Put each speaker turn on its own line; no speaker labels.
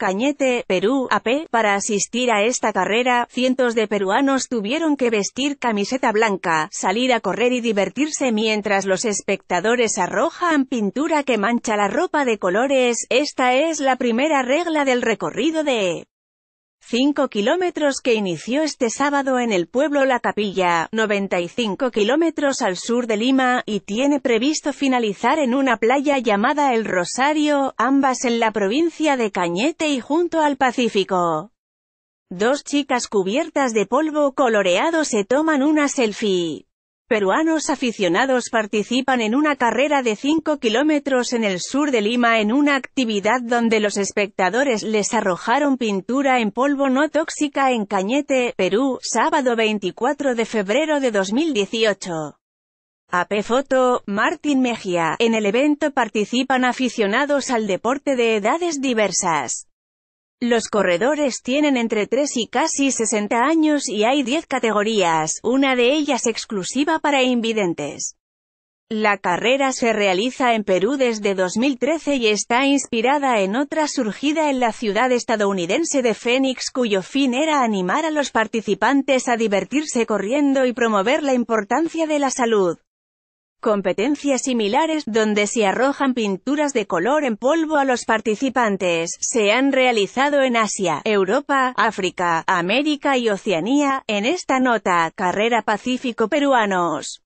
Cañete, Perú, AP. Para asistir a esta carrera, cientos de peruanos tuvieron que vestir camiseta blanca, salir a correr y divertirse mientras los espectadores arrojan pintura que mancha la ropa de colores. Esta es la primera regla del recorrido de 5 kilómetros que inició este sábado en el pueblo La Capilla, 95 kilómetros al sur de Lima, y tiene previsto finalizar en una playa llamada El Rosario, ambas en la provincia de Cañete y junto al Pacífico. Dos chicas cubiertas de polvo coloreado se toman una selfie peruanos aficionados participan en una carrera de 5 kilómetros en el sur de Lima en una actividad donde los espectadores les arrojaron pintura en polvo no tóxica en Cañete, Perú, sábado 24 de febrero de 2018. AP Foto, Martín Mejía. En el evento participan aficionados al deporte de edades diversas. Los corredores tienen entre 3 y casi 60 años y hay 10 categorías, una de ellas exclusiva para invidentes. La carrera se realiza en Perú desde 2013 y está inspirada en otra surgida en la ciudad estadounidense de Phoenix cuyo fin era animar a los participantes a divertirse corriendo y promover la importancia de la salud competencias similares, donde se arrojan pinturas de color en polvo a los participantes, se han realizado en Asia, Europa, África, América y Oceanía. En esta nota, carrera Pacífico peruanos.